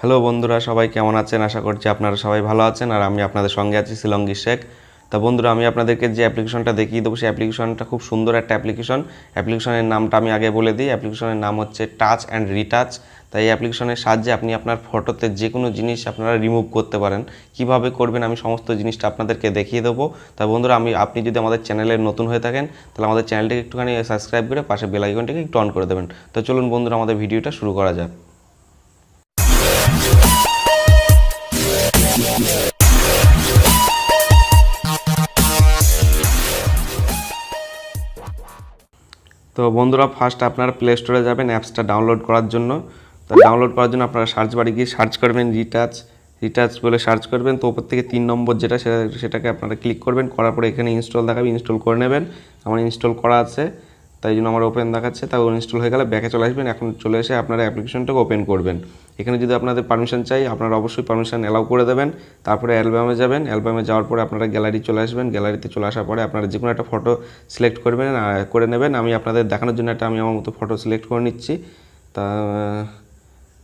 hello বন্ধুরা সবাই কেমন আছেন আশা করছি আপনারা সবাই ভালো আছেন আর আমি আপনাদের সঙ্গে আছি শিলঙ্গি শেখ তা বন্ধুরা আমি আপনাদেরকে যে অ্যাপ্লিকেশনটা দেখিয়ে দেবো সেই অ্যাপ্লিকেশনটা খুব সুন্দর একটা অ্যাপ্লিকেশন অ্যাপ্লিকেশনের নামটা আমি আগে বলে দিই অ্যাপ্লিকেশনের নাম হচ্ছে টাচ অ্যান্ড রিটাচ তাই এই অ্যাপ্লিকেশনের সাহায্যে আপনি আপনার ফটোতে যে কোনো জিনিস আপনারা রিমুভ করতে পারেন কিভাবে করবেন আমি সমস্ত জিনিসটা আপনাদেরকে দেখিয়ে দেবো তা বন্ধুরা আমি আপনি যদি আমাদের চ্যানেলে নতুন হয়ে থাকেন তাহলে আমাদের চ্যানেলটিকে একটুখানি সাবস্ক্রাইব করে পাশে বেলাইকনটিকে একটু অন করে দেবেন তো চলুন বন্ধুরা আমাদের ভিডিওটা শুরু করা যায় তো বন্ধুরা ফার্স্ট আপনারা প্লে স্টোরে যাবেন অ্যাপসটা ডাউনলোড করার জন্য তো ডাউনলোড করার জন্য আপনারা সার্চ বাড়ি গিয়ে সার্চ করবেন রিটাচ রিটাচ বলে সার্চ করবেন তো ওপর থেকে তিন নম্বর যেটা সেটা সেটাকে আপনারা ক্লিক করবেন করার পরে এখানে ইনস্টল দেখাবে ইনস্টল করে নেবেন আমার ইনস্টল করা আছে তাই জন্য আমার ওপেন দেখাচ্ছে তাও ইনস্টল হয়ে গেলে ব্যাকে চলে আসবেন এখন চলে এসে আপনারা অ্যাপ্লিকেশনটাকে ওপেন করবেন এখানে যদি আপনাদের পারমিশন চাই আপনারা অবশ্যই পারমিশন অ্যালাউ করে দেবেন তারপরে অ্যালবামে যাবেন অ্যালবামে যাওয়ার পরে আপনারা গ্যালারি চলে আসবেন গ্যালারিতে চলে আসার পরে আপনারা যে কোনো একটা ফটো সিলেক্ট করবেন করে নেবেন আমি আপনাদের দেখানোর জন্য একটা আমি আমার মতো ফটো সিলেক্ট করে নিচ্ছি তা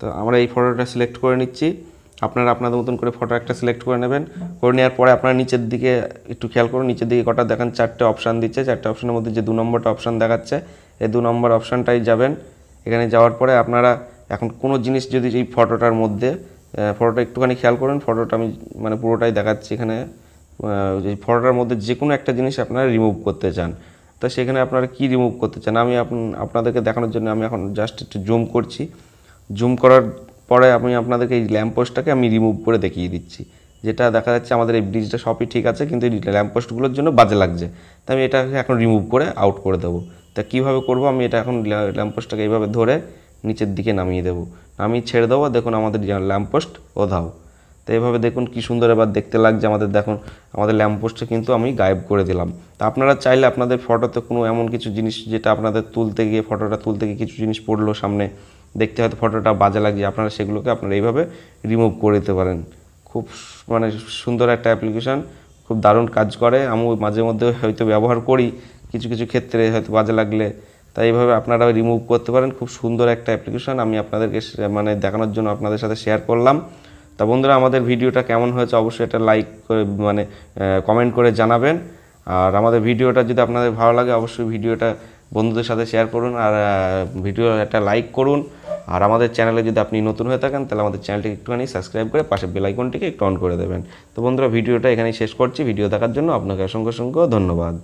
তো আমরা এই ফটোটা সিলেক্ট করে নিচ্ছি আপনারা আপনাদের মতন করে ফটো একটা সিলেক্ট করে নেবেন করে নেওয়ার পরে আপনারা নিচের দিকে একটু খেয়াল করুন নিচের দিকে কটা দেখান চারটে অপশান দিচ্ছে চারটে অপশানের মধ্যে যে দু নম্বরটা অপশান দেখাচ্ছে এই দু নম্বর অপশানটাই যাবেন এখানে যাওয়ার পরে আপনারা এখন কোনো জিনিস যদি এই ফটোটার মধ্যে ফটোটা একটুখানি খেয়াল করুন ফটোটা আমি মানে পুরোটাই দেখাচ্ছি এখানে এই ফটোটার মধ্যে যে কোনো একটা জিনিস আপনারা রিমুভ করতে চান তো সেখানে আপনারা কি রিমুভ করতে চান আমি আপনাদেরকে দেখানোর জন্য আমি এখন জাস্ট একটু জুম করছি জুম করার পরে আমি আপনাদেরকে এই ল্যাম্পপোস্টটাকে আমি রিমুভ করে দেখিয়ে দিচ্ছি যেটা দেখা যাচ্ছে আমাদের এই ব্রিজটা সবই ঠিক আছে কিন্তু এই ল্যাম্পপোস্টগুলোর জন্য বাজে লাগছে তো আমি এটাকে এখন রিমুভ করে আউট করে দেবো তা কীভাবে করব আমি এটা এখন ল্যাম্পপোস্টটাকে এইভাবে ধরে নিচের দিকে নামিয়ে দেবো নামিয়ে ছেড়ে দেবো দেখুন আমাদের ল্যাম্পপোস্ট ওধাও তো এইভাবে দেখুন কী সুন্দর এবার দেখতে লাগছে আমাদের দেখুন আমাদের ল্যাম্পপোস্টটা কিন্তু আমি গায়েব করে দিলাম তা আপনারা চাইলে আপনাদের ফটোতে কোনো এমন কিছু জিনিস যেটা আপনাদের তুলতে গিয়ে ফটোটা তুলতে গিয়ে কিছু জিনিস পড়লো সামনে দেখতে হয়তো ফটোটা বাজে লাগছে আপনারা সেগুলোকে আপনারা এইভাবে রিমুভ করে দিতে পারেন খুব মানে সুন্দর একটা অ্যাপ্লিকেশান খুব দারুণ কাজ করে আমি মাঝে মধ্যে হয়তো ব্যবহার করি কিছু কিছু ক্ষেত্রে হয়তো বাজে লাগলে তাই এইভাবে আপনারা রিমুভ করতে পারেন খুব সুন্দর একটা অ্যাপ্লিকেশান আমি আপনাদেরকে মানে দেখানোর জন্য আপনাদের সাথে শেয়ার করলাম তা বন্ধুরা আমাদের ভিডিওটা কেমন হয়েছে অবশ্যই একটা লাইক করে মানে কমেন্ট করে জানাবেন আর আমাদের ভিডিওটা যদি আপনাদের ভালো লাগে অবশ্যই ভিডিওটা বন্ধুদের সাথে শেয়ার করুন আর ভিডিও একটা লাইক করুন আর আমাদের চ্যানেলে যদি আপনি নতুন হয়ে থাকেন তাহলে আমাদের চ্যানেলটিকে একটুখানি সাবস্ক্রাইব করে পাশে বেলাইকনটিকে একটু অন করে দেবেন তো বন্ধুরা ভিডিওটা এখানেই শেষ করছি ভিডিও দেখার জন্য আপনাকে অসংখ্য অসংখ্য ধন্যবাদ